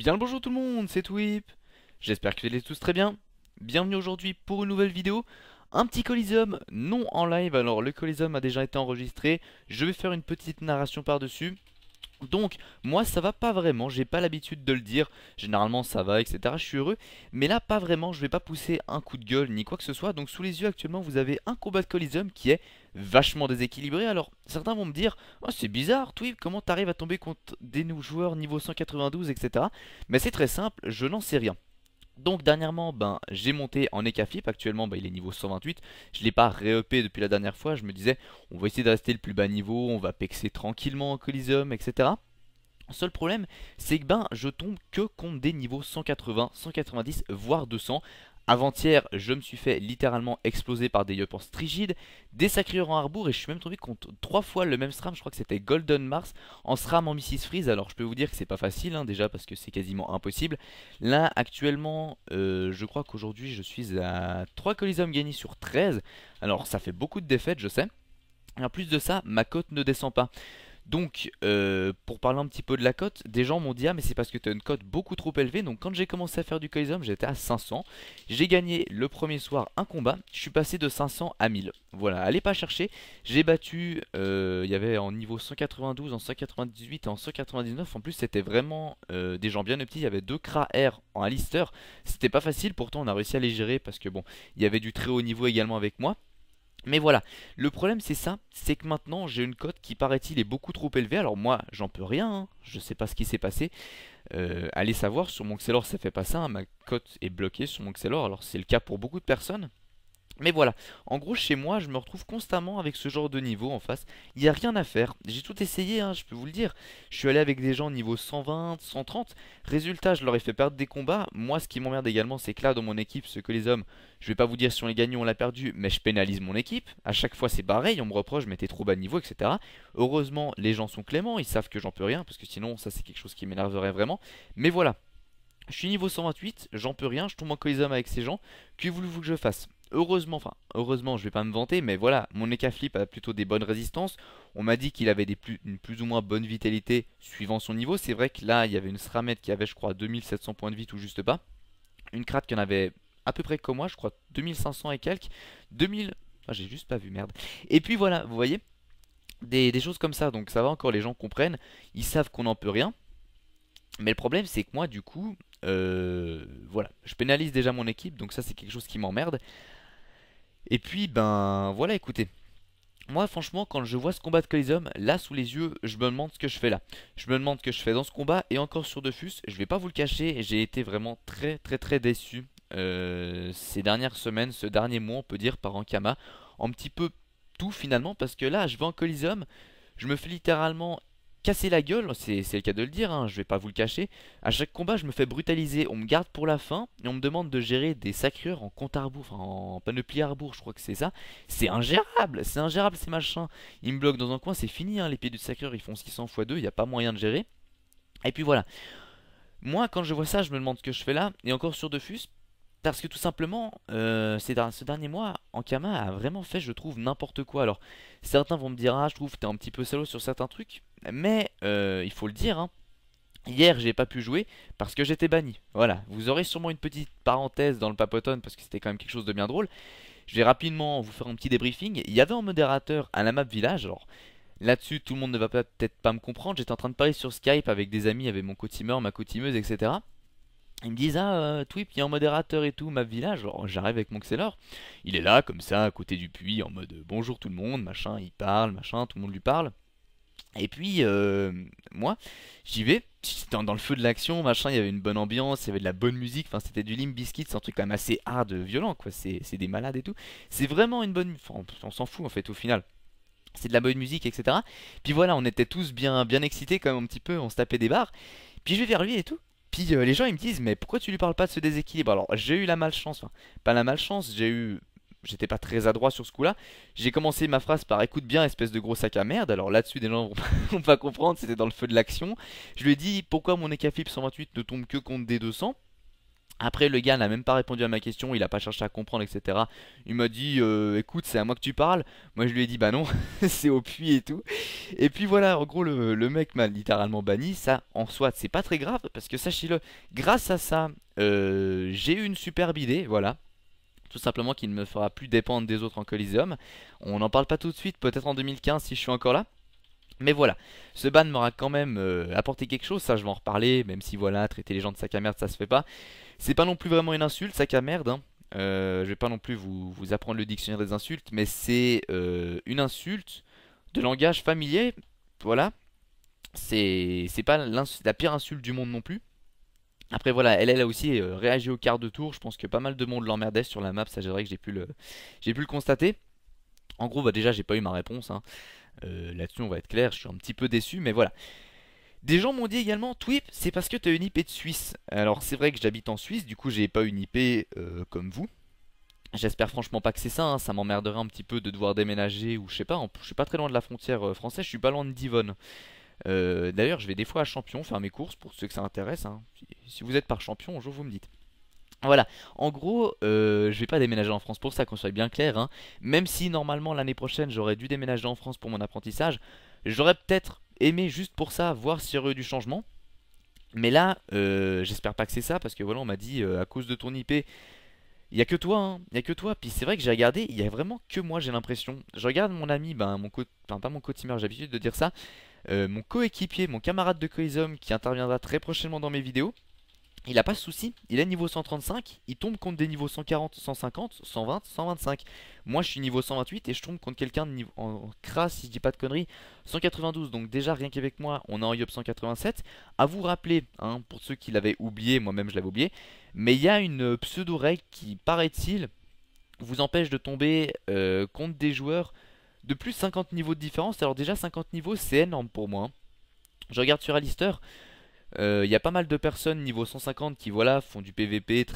Bien le bonjour tout le monde, c'est Twip J'espère que vous allez tous très bien. Bienvenue aujourd'hui pour une nouvelle vidéo. Un petit Coliseum, non en live, alors le Coliseum a déjà été enregistré. Je vais faire une petite narration par-dessus. Donc moi ça va pas vraiment, j'ai pas l'habitude de le dire, généralement ça va etc, je suis heureux, mais là pas vraiment, je vais pas pousser un coup de gueule ni quoi que ce soit, donc sous les yeux actuellement vous avez un combat de Coliseum qui est vachement déséquilibré, alors certains vont me dire, ah, c'est bizarre Twib, comment t'arrives à tomber contre des nouveaux joueurs niveau 192 etc, mais c'est très simple, je n'en sais rien. Donc dernièrement, ben, j'ai monté en Ekafip, actuellement ben, il est niveau 128, je ne l'ai pas ré depuis la dernière fois, je me disais on va essayer de rester le plus bas niveau, on va pexer tranquillement en Coliseum, etc. Seul problème, c'est que ben je tombe que contre des niveaux 180, 190, voire 200. Avant-hier, je me suis fait littéralement exploser par des yeux en des sacrées en arbour et je suis même tombé contre trois fois le même SRAM, je crois que c'était Golden Mars, en SRAM en Mrs Freeze, alors je peux vous dire que c'est pas facile hein, déjà parce que c'est quasiment impossible. Là actuellement, euh, je crois qu'aujourd'hui je suis à 3 Coliseum gagnés sur 13, alors ça fait beaucoup de défaites je sais. Et en plus de ça, ma cote ne descend pas. Donc, euh, pour parler un petit peu de la cote, des gens m'ont dit Ah, mais c'est parce que tu as une cote beaucoup trop élevée. Donc, quand j'ai commencé à faire du Coliseum, j'étais à 500. J'ai gagné le premier soir un combat. Je suis passé de 500 à 1000. Voilà, allez pas chercher. J'ai battu, euh, il y avait en niveau 192, en 198 et en 199. En plus, c'était vraiment euh, des gens bien petits. Il y avait deux Kra R en Alister, C'était pas facile, pourtant, on a réussi à les gérer parce que bon, il y avait du très haut niveau également avec moi. Mais voilà, le problème c'est ça, c'est que maintenant j'ai une cote qui paraît-il est beaucoup trop élevée. Alors moi j'en peux rien, hein. je sais pas ce qui s'est passé. Euh, allez savoir, sur mon Xelor ça fait pas ça, hein. ma cote est bloquée sur mon Xelor. Alors c'est le cas pour beaucoup de personnes. Mais voilà, en gros chez moi je me retrouve constamment avec ce genre de niveau en face, il n'y a rien à faire, j'ai tout essayé hein, je peux vous le dire, je suis allé avec des gens niveau 120, 130, résultat je leur ai fait perdre des combats, moi ce qui m'emmerde également c'est que là dans mon équipe ce que les hommes, je vais pas vous dire si on les gagne ou on l'a perdu, mais je pénalise mon équipe, à chaque fois c'est pareil, on me reproche mais t'es trop bas de niveau etc, heureusement les gens sont cléments, ils savent que j'en peux rien parce que sinon ça c'est quelque chose qui m'énerverait vraiment, mais voilà, je suis niveau 128, j'en peux rien, je tombe en hommes avec ces gens. Que voulez-vous que je fasse Heureusement, enfin, heureusement, je vais pas me vanter, mais voilà, mon Ekaflip a plutôt des bonnes résistances. On m'a dit qu'il avait une plus ou moins bonne vitalité suivant son niveau. C'est vrai que là, il y avait une Sramet qui avait, je crois, 2700 points de vie, tout juste pas. Une Krat qui en avait à peu près comme moi, je crois 2500 et quelques. 2000... Ah, j'ai juste pas vu, merde. Et puis voilà, vous voyez, des, choses comme ça. Donc ça va encore, les gens comprennent, ils savent qu'on n'en peut rien. Mais le problème, c'est que moi, du coup, euh, voilà, je pénalise déjà mon équipe, donc ça, c'est quelque chose qui m'emmerde. Et puis, ben, voilà, écoutez. Moi, franchement, quand je vois ce combat de Colisum, là, sous les yeux, je me demande ce que je fais là. Je me demande ce que je fais dans ce combat, et encore sur Defus, je vais pas vous le cacher, j'ai été vraiment très, très, très déçu euh, ces dernières semaines, ce dernier mois, on peut dire, par Ankama. Un petit peu tout, finalement, parce que là, je vais en Colisum, je me fais littéralement casser la gueule, c'est le cas de le dire, hein, je vais pas vous le cacher. À chaque combat, je me fais brutaliser, on me garde pour la fin et on me demande de gérer des sacreurs en compte à en panoplie à rebours, je crois que c'est ça. C'est ingérable, c'est ingérable ces machins. Ils me bloquent dans un coin, c'est fini, hein, les pieds du sacreur, ils font 600 x 2, il n'y a pas moyen de gérer. Et puis voilà. Moi, quand je vois ça, je me demande ce que je fais là, et encore sur Defus, parce que tout simplement, euh, ce dernier mois, Ankama a vraiment fait, je trouve, n'importe quoi. Alors, certains vont me dire, ah, je trouve, t'es un petit peu salaud sur certains trucs. Mais euh, il faut le dire, hein, Hier, j'ai pas pu jouer parce que j'étais banni. Voilà, vous aurez sûrement une petite parenthèse dans le papoton parce que c'était quand même quelque chose de bien drôle. Je vais rapidement vous faire un petit débriefing. Il y avait un modérateur à la map village. Alors là-dessus, tout le monde ne va peut-être pas me comprendre. J'étais en train de parler sur Skype avec des amis, avec mon cotimeur, ma cotimeuse, etc. Ils me disent Ah, euh, Twip, il y a un modérateur et tout, map village. J'arrive avec mon Xelor. Il est là, comme ça, à côté du puits, en mode euh, Bonjour tout le monde, machin, il parle, machin, tout le monde lui parle. Et puis, euh, moi, j'y vais, dans, dans le feu de l'action, machin, il y avait une bonne ambiance, il y avait de la bonne musique, enfin c'était du limb biscuit, c'est un truc quand même assez hard, violent, quoi, c'est des malades et tout. C'est vraiment une bonne... Enfin, on, s'en fout en fait au final. C'est de la bonne musique, etc. Puis voilà, on était tous bien, bien excités quand même un petit peu, on se tapait des barres. Puis je vais vers lui et tout. Puis euh, les gens ils me disent mais pourquoi tu lui parles pas de ce déséquilibre Alors j'ai eu la malchance, pas la malchance, j'ai eu j'étais pas très adroit sur ce coup-là. J'ai commencé ma phrase par écoute bien, espèce de gros sac à merde. Alors là-dessus, des gens vont, pas comprendre, c'était dans le feu de l'action. Je lui ai dit pourquoi mon Ekaflip 128 ne tombe que contre des 200. Après, le gars n'a même pas répondu à ma question, il a pas cherché à comprendre, etc. Il m'a dit euh, Écoute, c'est à moi que tu parles. Moi, je lui ai dit Bah non, c'est au puits et tout. Et puis voilà, en gros, le, mec m'a littéralement banni. Ça, en soi, c'est pas très grave, parce que sachez-le, grâce à ça, euh, j'ai eu une superbe idée, voilà tout simplement qu'il ne me fera plus dépendre des autres en Coliseum. On n'en parle pas tout de suite, peut-être en 2015 si je suis encore là. Mais voilà, ce ban m'aura quand même euh, apporté quelque chose, ça je vais en reparler, même si voilà, traiter les gens de sac à merde, ça se fait pas. C'est pas non plus vraiment une insulte, sac à merde, hein. euh, je vais pas non plus vous, vous, apprendre le dictionnaire des insultes, mais c'est euh, une insulte de langage familier, voilà. C'est pas la pire insulte du monde non plus. Après voilà, elle, elle a aussi euh, réagi au quart de tour, je pense que pas mal de monde l'emmerdait sur la map, ça c'est vrai que j'ai pu, le... pu le constater. En gros, bah déjà j'ai pas eu ma réponse, hein. euh, là-dessus on va être clair, je suis un petit peu déçu, mais voilà. Des gens m'ont dit également, Twip, c'est parce que t'as une IP de Suisse. Alors c'est vrai que j'habite en Suisse, du coup j'ai pas une IP euh, comme vous. J'espère franchement pas que c'est ça, hein. ça m'emmerderait un petit peu de devoir déménager ou je sais pas, je suis pas très loin de la frontière française, je suis pas loin de Divonne. Euh, d'ailleurs, je vais des fois à Champion faire mes courses pour ceux que ça intéresse. Hein. Si vous êtes par Champion, je vous me dites. Voilà, en gros, euh, je vais pas déménager en France pour ça, qu'on soit bien clair. Hein. Même si normalement l'année prochaine j'aurais dû déménager en France pour mon apprentissage, j'aurais peut-être aimé juste pour ça voir s'il y aurait eu du changement. Mais là, euh, j'espère pas que c'est ça, parce que voilà, on m'a dit à cause de ton IP, il y a que toi, hein, il y a que toi. Puis c'est vrai que j'ai regardé, il y a vraiment que moi, j'ai l'impression. Je regarde mon ami, ben mon pas mon co-teamer, j'ai l'habitude de dire ça, euh, mon coéquipier, mon camarade de Coisom qui interviendra très prochainement dans mes vidéos, il n'a pas de souci, il est niveau 135, il tombe contre des niveaux 140, 150, 120, 125. Moi je suis niveau 128 et je tombe contre quelqu'un de niveau en crasse si je dis pas de conneries, 192. Donc déjà rien qu'avec moi, on est en YOP 187. À vous rappeler, hein, pour ceux qui l'avaient oublié, moi-même je l'avais oublié, mais il y a une pseudo-règle qui, paraît-il, vous empêche de tomber euh, contre des joueurs de plus, 50 niveaux de différence. Alors déjà, 50 niveaux, c'est énorme pour moi. Hein. Je regarde sur Alistair, euh, il y a pas mal de personnes niveau 150 qui, voilà, font du PVP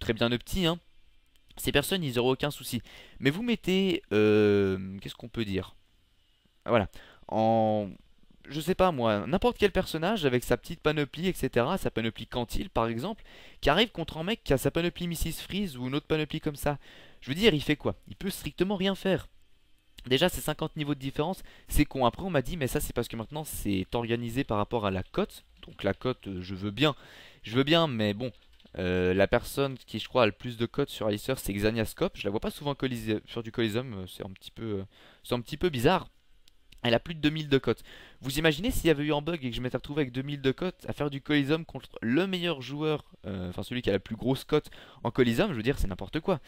très bien de petit. Hein. Ces personnes, ils auront aucun souci. Mais vous mettez... Euh, qu'est-ce qu'on peut dire Voilà. En... Je sais pas moi, n'importe quel personnage avec sa petite panoplie, etc. Sa panoplie Cantile par exemple, qui arrive contre un mec qui a sa panoplie Mrs. Freeze ou une autre panoplie comme ça. Je veux dire, il fait quoi Il peut strictement rien faire. Déjà, c'est 50 niveaux de différence, c'est con. Après, on m'a dit, mais ça, c'est parce que maintenant, c'est organisé par rapport à la cote. Donc, la cote, euh, je veux bien. Je veux bien, mais bon, euh, la personne qui, je crois, a le plus de cotes sur Alistair, c'est Xaniascope. Je la vois pas souvent sur du Colisum, euh, c'est un, petit peu, un petit peu bizarre. Elle a plus de 2000 de cotes. Vous imaginez s'il y avait eu un bug et que je m'étais retrouvé avec 2000 de cotes à faire du Colisum contre le meilleur joueur, enfin celui qui a la plus grosse cote en Colisum, je veux dire, c'est n'importe quoi.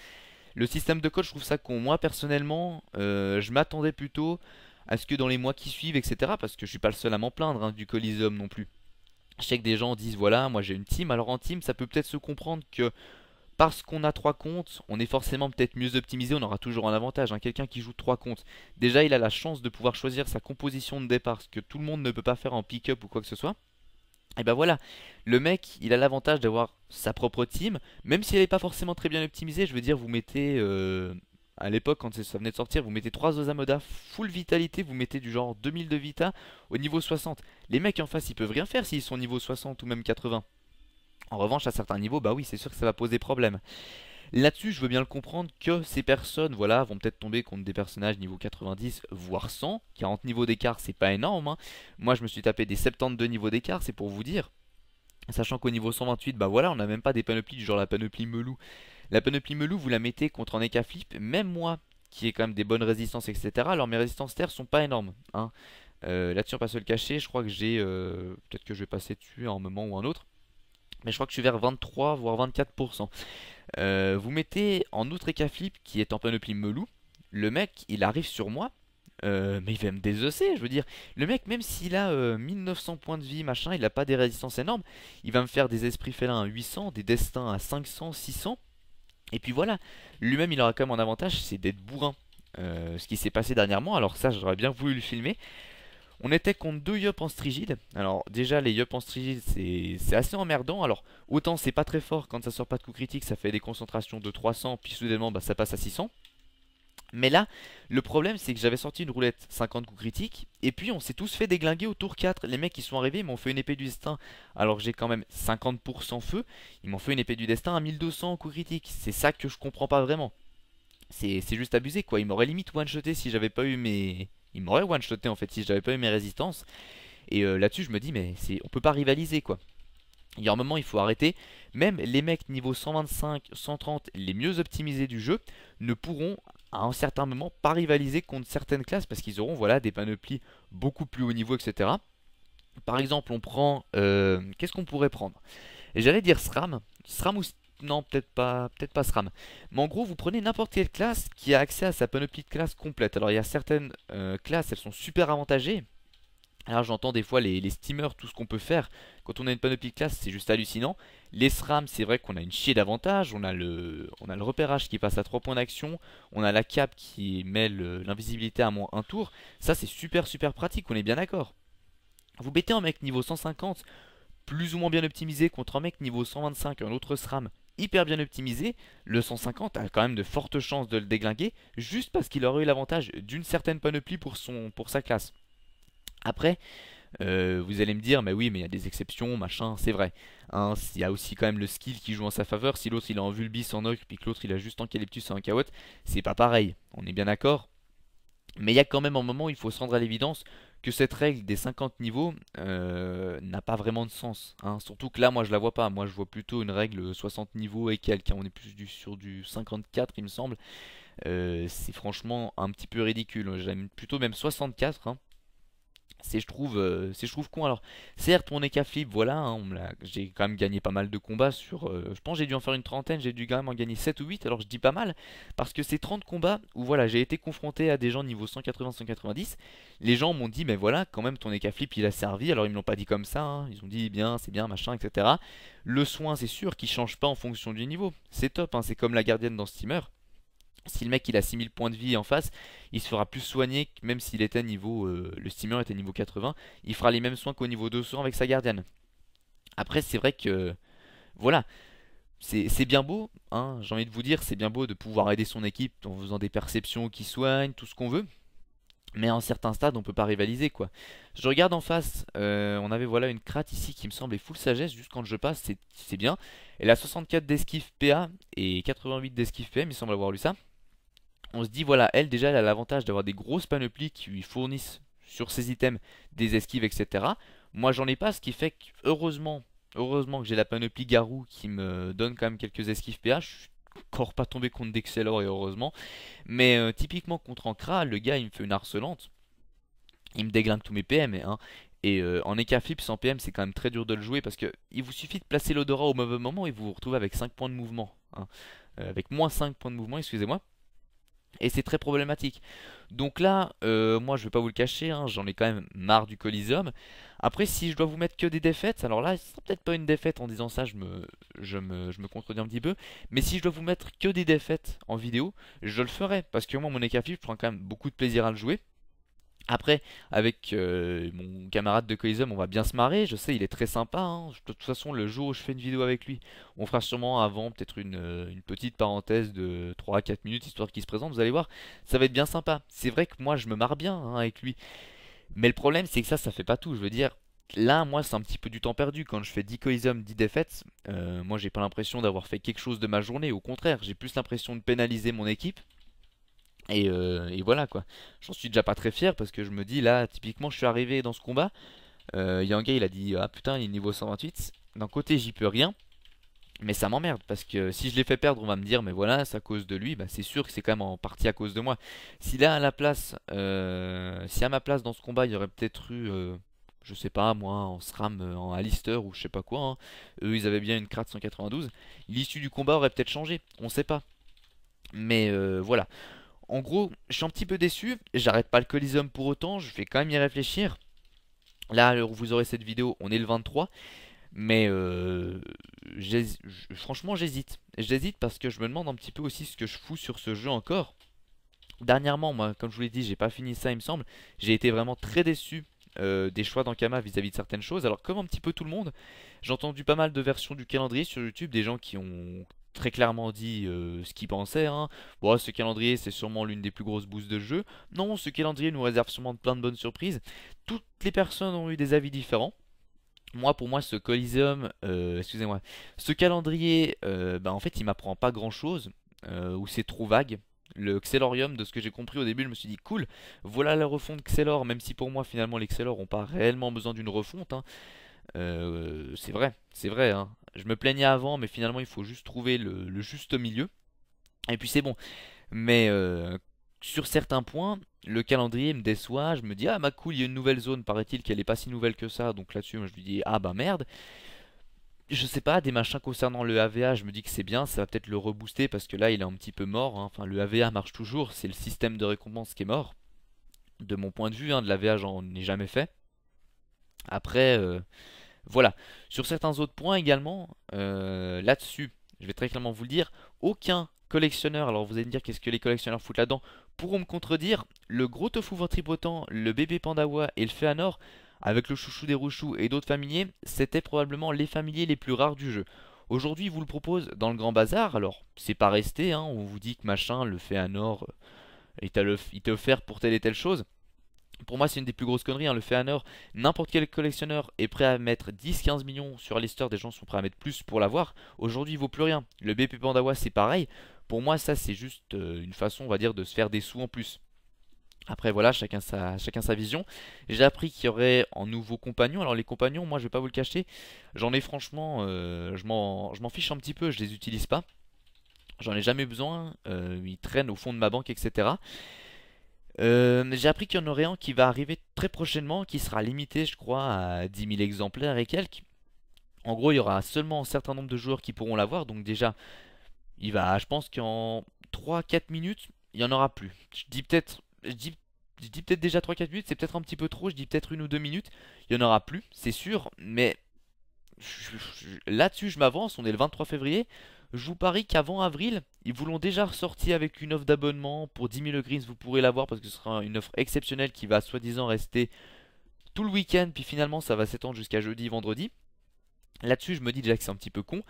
Le système de code, je trouve ça con. Moi, personnellement, euh, je m'attendais plutôt à ce que dans les mois qui suivent, etc., parce que je suis pas le seul à m'en plaindre hein, du coliseum non plus. Je sais que des gens disent, voilà, moi j'ai une team. Alors en team, ça peut peut-être se comprendre que parce qu'on a trois comptes, on est forcément peut-être mieux optimisé, on aura toujours un avantage. Hein. Quelqu'un qui joue trois comptes, déjà il a la chance de pouvoir choisir sa composition de départ, ce que tout le monde ne peut pas faire en pick-up ou quoi que ce soit. Et ben voilà, le mec, il a l'avantage d'avoir sa propre team, même si elle n'est pas forcément très bien optimisée, je veux dire, vous mettez, euh, à l'époque quand ça venait de sortir, vous mettez 3 Osamoda full vitalité, vous mettez du genre 2000 de Vita au niveau 60. Les mecs en face, ils peuvent rien faire s'ils sont niveau 60 ou même 80. En revanche, à certains niveaux, bah oui, c'est sûr que ça va poser problème. Là-dessus, je veux bien le comprendre que ces personnes, voilà, vont peut-être tomber contre des personnages niveau 90, voire 100. 40 niveaux d'écart, c'est pas énorme. Hein. Moi, je me suis tapé des 72 niveaux d'écart, c'est pour vous dire. Sachant qu'au niveau 128, bah voilà, on n'a même pas des panoplies du genre la panoplie Melou. La panoplie Melou, vous la mettez contre un Eka Flip, même moi, qui ai quand même des bonnes résistances, etc. Alors mes résistances terres sont pas énormes. Hein. Euh, là-dessus, on va se le cacher, je crois que j'ai... Euh, peut-être que je vais passer dessus à un moment ou un autre. Mais je crois que je suis vers 23, voire 24%. Euh, vous mettez en outre Eka Flip, qui est en panoplie Melou. Le mec, il arrive sur moi, euh, mais il va me désosser, je veux dire. Le mec, même s'il a 1900 euh, points de vie, machin, il n'a pas des résistances énormes, il va me faire des esprits félins à 800, des destins à 500, 600. Et puis voilà, lui-même, il aura quand même un avantage, c'est d'être bourrin. Euh, ce qui s'est passé dernièrement, alors ça, j'aurais bien voulu le filmer. On était contre deux yuppes en strigide. Alors déjà les yeux en strigide c'est assez emmerdant. Alors autant c'est pas très fort quand ça sort pas de coup critique, ça fait des concentrations de 300 puis soudainement bah, ça passe à 600. Mais là, le problème c'est que j'avais sorti une roulette 50 coups critiques, et puis on s'est tous fait déglinguer au tour 4. Les mecs qui sont arrivés, m'ont fait une épée du destin, alors que j'ai quand même 50% feu, ils m'ont fait une épée du destin à 1200 coups critiques. C'est ça que je comprends pas vraiment. C'est juste abusé quoi, ils m'auraient limite one-shoté si j'avais pas eu mes... Ils m'auraient one-shoté en fait si j'avais pas eu mes résistances. Et euh, là-dessus je me dis mais on peut pas rivaliser quoi. Il y a un moment, il faut arrêter. Même les mecs niveau 125, 130, les mieux optimisés du jeu, ne pourront à un certain moment pas rivaliser contre certaines classes parce qu'ils auront voilà, des panoplies beaucoup plus haut niveau, etc. Par exemple, on prend... Euh, qu'est-ce qu'on pourrait prendre J'allais dire SRAM. SRAM ou... Non, peut-être pas, peut pas SRAM. Mais en gros, vous prenez n'importe quelle classe qui a accès à sa panoplie de classe complète. Alors, il y a certaines euh, classes, elles sont super avantagées. Alors j'entends des fois les, les, steamers, tout ce qu'on peut faire. Quand on a une panoplie de classe, c'est juste hallucinant. Les SRAM, c'est vrai qu'on a une chier d'avantage. On, a le, on a le repérage qui passe à 3 points d'action. On a la cape qui met l'invisibilité à moins 1 tour. Ça, c'est super, super pratique. On est bien d'accord. Vous bêtez un mec niveau 150, plus ou moins bien optimisé, contre un mec niveau 125, un autre SRAM hyper bien optimisé, le 150 a quand même de fortes chances de le déglinguer, juste parce qu'il aurait eu l'avantage d'une certaine panoplie pour, son, pour sa classe. Après, euh, vous allez me dire, mais oui, mais il y a des exceptions, machin, c'est vrai. Hein, il y a aussi quand même le skill qui joue en sa faveur. Si l'autre il est en vulbis en ocre, puis que l'autre il a juste en calyptus et en caotte, c'est pas pareil. On est bien d'accord Mais il y a quand même un moment où il faut se rendre à l'évidence que cette règle des 50 niveaux euh, n'a pas vraiment de sens. Hein. Surtout que là, moi je la vois pas. Moi je vois plutôt une règle 60 niveaux et quelques. Hein. On est plus sur du 54, il me semble. Euh, c'est franchement un petit peu ridicule. J'aime plutôt même 64. Hein c'est je trouve euh, c'est je trouve con alors certes mon éca flip voilà hein, j'ai quand même gagné pas mal de combats sur euh, je pense j'ai dû en faire une trentaine j'ai dû quand même en gagner 7 ou 8 alors je dis pas mal parce que ces 30 combats où voilà j'ai été confronté à des gens niveau 180 190 les gens m'ont dit mais voilà quand même ton Eka flip il a servi alors ils me l'ont pas dit comme ça hein. ils ont dit eh bien c'est bien machin etc le soin c'est sûr qui change pas en fonction du niveau c'est top hein, c'est comme la gardienne dans Steamer si le mec il a 6000 points de vie en face, il se fera plus soigner même s'il était niveau. Euh, le steamer était niveau 80, il fera les mêmes soins qu'au niveau 200 avec sa gardienne. Après, c'est vrai que. Voilà. C'est bien beau, hein, j'ai envie de vous dire, c'est bien beau de pouvoir aider son équipe en faisant des perceptions qui soignent, tout ce qu'on veut. Mais en certains stades on peut pas rivaliser quoi. Je regarde en face, euh, on avait voilà une crate ici qui me semblait full sagesse, juste quand je passe, c'est bien. Elle a 64 d'esquive PA et 88 d'esquive PM, il semble avoir lu ça on se dit voilà, elle déjà elle a l'avantage d'avoir des grosses panoplies qui lui fournissent sur ses items des esquives, etc. Moi j'en ai pas, ce qui fait que heureusement, heureusement que j'ai la panoplie Garou qui me donne quand même quelques esquives PH. Je suis encore pas tombé contre Dexelor et heureusement. Mais euh, typiquement contre Ankra, le gars il me fait une harcelante. Il me déglingue tous mes PM hein, et euh, en écaflip sans PM c'est quand même très dur de le jouer parce que il vous suffit de placer l'odorat au mauvais moment et vous vous retrouvez avec 5 points de mouvement. Hein. Euh, avec moins 5 points de mouvement, excusez-moi. Et c'est très problématique. Donc là, euh, moi je vais pas vous le cacher, hein, j'en ai quand même marre du Coliseum. Après, si je dois vous mettre que des défaites, alors là, ce sera peut-être pas une défaite en disant ça, je me, je, me, je me contredis un petit peu. Mais si je dois vous mettre que des défaites en vidéo, je le ferai. Parce que moi, mon écart je prends quand même beaucoup de plaisir à le jouer. Après, avec euh, mon camarade de Koizum, on va bien se marrer. Je sais, il est très sympa. Hein. De toute façon, le jour où je fais une vidéo avec lui, on fera sûrement avant peut-être une, euh, petite parenthèse de 3 à 4 minutes, histoire qu'il se présente. Vous allez voir, ça va être bien sympa. C'est vrai que moi, je me marre bien hein, avec lui. Mais le problème, c'est que ça, ça fait pas tout. Je veux dire, là, moi, c'est un petit peu du temps perdu. Quand je fais 10 coïsums, 10 défaites, moi, euh, moi, j'ai pas l'impression d'avoir fait quelque chose de ma journée. Au contraire, j'ai plus l'impression de pénaliser mon équipe euh, et, voilà quoi. J'en suis déjà pas très fier parce que je me dis là, typiquement, je suis arrivé dans ce combat. Euh, un Yanga il a dit Ah putain, il est niveau 128. D'un côté, j'y peux rien. Mais ça m'emmerde parce que si je l'ai fait perdre, on va me dire Mais voilà, c'est à cause de lui. Bah, c'est sûr que c'est quand même en partie à cause de moi. Si là, à la place, euh, si à ma place dans ce combat, il y aurait peut-être eu. je sais pas, moi, en SRAM, en Alistair ou je sais pas quoi. Hein, eux, ils avaient bien une crate 192. L'issue du combat aurait peut-être changé. On sait pas. Mais voilà en gros, je suis un petit peu déçu. J'arrête pas le Colisum pour autant. Je vais quand même y réfléchir. Là, vous aurez cette vidéo, on est le 23. Mais euh, franchement, j'hésite. J'hésite parce que je me demande un petit peu aussi ce que je fous sur ce jeu encore. Dernièrement, moi, comme je vous l'ai dit, j'ai pas fini ça, il me semble. J'ai été vraiment très déçu euh, des choix d'Ankama vis-à-vis de certaines choses. Alors, comme un petit peu tout le monde, j'ai entendu pas mal de versions du calendrier sur YouTube, des gens qui ont très clairement dit euh, ce qu'il pensait. Hein. Bon, ce calendrier, c'est sûrement l'une des plus grosses bousses de jeu. Non, ce calendrier nous réserve sûrement plein de bonnes surprises. Toutes les personnes ont eu des avis différents. Moi, pour moi, ce Coliseum, euh, excusez-moi, ce calendrier, euh, bah, en fait, il m'apprend pas grand-chose, ou c'est trop vague. Le Xelorium, de ce que j'ai compris au début, je me suis dit cool, voilà la refonte Xelor, même si pour moi, finalement, les Xelor n'ont pas réellement besoin d'une refonte. Hein. c'est vrai, c'est vrai. Hein. Je me plaignais avant, mais finalement, il faut juste trouver le, juste milieu. Et puis c'est bon. Mais euh, sur certains points, le calendrier me déçoit. Je me dis, ah ma cool, il y a une nouvelle zone, paraît-il qu'elle n'est pas si nouvelle que ça. Donc là-dessus, je lui dis, ah bah merde. Je sais pas, des machins concernant le AVA, je me dis que c'est bien, ça va peut-être le rebooster parce que là, il est un petit peu mort. Hein. Enfin, le AVA marche toujours, c'est le système de récompense qui est mort. De mon point de vue, hein, de l'AVA, j'en ai jamais fait. Après, euh, voilà. Sur certains autres points également, euh, là-dessus, je vais très clairement vous le dire, aucun collectionneur, alors vous allez me dire qu'est-ce que les collectionneurs foutent là-dedans, pourront me contredire, le gros tofu ventripotent, le bébé pandawa et le féanor, avec le chouchou des rouchous et d'autres familiers, c'était probablement les familiers les plus rares du jeu. Aujourd'hui, ils vous le proposent dans le grand bazar, alors c'est pas resté, hein, on vous dit que machin, le féanor, euh, il t'a offert pour telle et telle chose. Pour moi, c'est une des plus grosses conneries. Hein. Le Feanor, n'importe quel collectionneur est prêt à mettre 10-15 millions sur l'histoire. Des gens sont prêts à mettre plus pour l'avoir. Aujourd'hui, il vaut plus rien. Le BP Pandawa, c'est pareil. Pour moi, ça, c'est juste euh, une façon, on va dire, de se faire des sous en plus. Après voilà, chacun sa, chacun sa vision. J'ai appris qu'il y aurait en nouveau compagnon. Alors les compagnons, moi je vais pas vous le cacher, j'en ai franchement, euh, je m'en fiche un petit peu, je les utilise pas. J'en ai jamais besoin, euh, ils traînent au fond de ma banque, etc. Euh, j'ai appris qu'il y en aurait un qui va arriver très prochainement, qui sera limité, je crois, à 10 000 exemplaires et quelques. En gros, il y aura seulement un certain nombre de joueurs qui pourront l'avoir, donc déjà, il va, je pense qu'en 3-4 minutes, il n'y en aura plus. Je dis peut-être, je dis, je dis peut-être déjà 3-4 minutes, c'est peut-être un petit peu trop, je dis peut-être une ou deux minutes, il n'y en aura plus, c'est sûr, mais là-dessus je m'avance, on est le 23 février, je vous parie qu'avant avril, ils vous l'ont déjà ressorti avec une offre d'abonnement. Pour 10 000 greens, vous pourrez l'avoir parce que ce sera une offre exceptionnelle qui va soi-disant rester tout le week-end. Puis finalement, ça va s'étendre jusqu'à jeudi, vendredi. Là-dessus, je me dis déjà que c'est un petit peu con.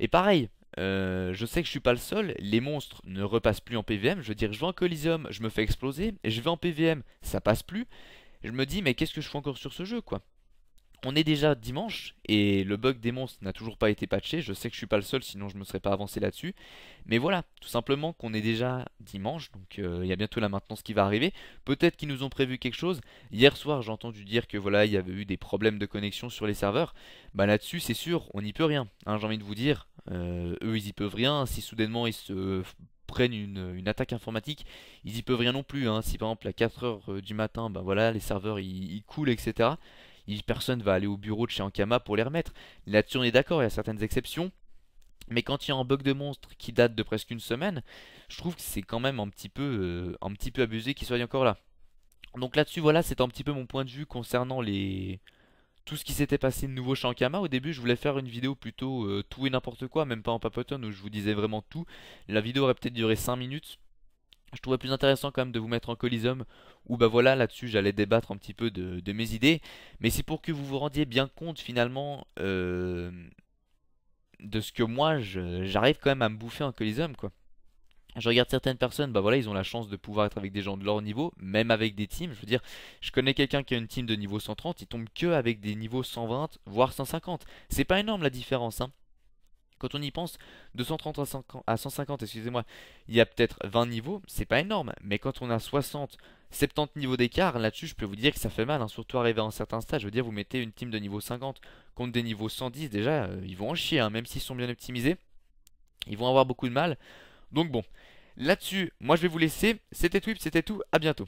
Et pareil, euh, je sais que je suis pas le seul, les monstres ne repassent plus en PVM, je veux dire je vais en Coliseum, je me fais exploser, et je vais en PVM, ça passe plus. Je me dis mais qu'est-ce que je fais encore sur ce jeu quoi on est déjà dimanche et le bug des monstres n'a toujours pas été patché. Je sais que je suis pas le seul, sinon je me serais pas avancé là-dessus. Mais voilà, tout simplement qu'on est déjà dimanche, donc euh, il y a bientôt la maintenance qui va arriver. Peut-être qu'ils nous ont prévu quelque chose. Hier soir, j'ai entendu dire que voilà, il y avait eu des problèmes de connexion sur les serveurs. Bah là-dessus, c'est sûr, on n'y peut rien. Hein, j'ai envie de vous dire, euh, eux ils y peuvent rien. Si soudainement ils se prennent une, attaque informatique, ils y peuvent rien non plus. Hein. Si par exemple à 4h euh, du matin, bah voilà, les serveurs ils coulent, etc personne va aller au bureau de chez Ankama pour les remettre. Là-dessus, on est d'accord, il y a certaines exceptions. Mais quand il y a un bug de monstre qui date de presque une semaine, je trouve que c'est quand même un petit peu, euh, un petit peu abusé qu'il soit encore là. Donc là-dessus, voilà, c'est un petit peu mon point de vue concernant les, tout ce qui s'était passé de nouveau chez Ankama. Au début, je voulais faire une vidéo plutôt euh, tout et n'importe quoi, même pas en papoton où je vous disais vraiment tout. La vidéo aurait peut-être duré 5 minutes je trouvais plus intéressant quand même de vous mettre en colisum où bah voilà là-dessus j'allais débattre un petit peu de, mes idées mais c'est pour que vous vous rendiez bien compte finalement euh, de ce que moi j'arrive quand même à me bouffer en colisum quoi. Je regarde certaines personnes, bah voilà, ils ont la chance de pouvoir être avec des gens de leur niveau, même avec des teams. Je veux dire, je connais quelqu'un qui a une team de niveau 130, il tombe que avec des niveaux 120, voire 150. C'est pas énorme la différence, hein. Quand on y pense, 230 à 150, excusez-moi, il y a peut-être 20 niveaux, c'est pas énorme, mais quand on a 60, 70 niveaux d'écart, là-dessus je peux vous dire que ça fait mal, hein, surtout arriver à un certain stade, je veux dire vous mettez une team de niveau 50 contre des niveaux 110, déjà euh, ils vont en chier, hein, même s'ils sont bien optimisés, ils vont avoir beaucoup de mal, donc bon, là-dessus, moi je vais vous laisser, c'était Twip, c'était tout, à bientôt.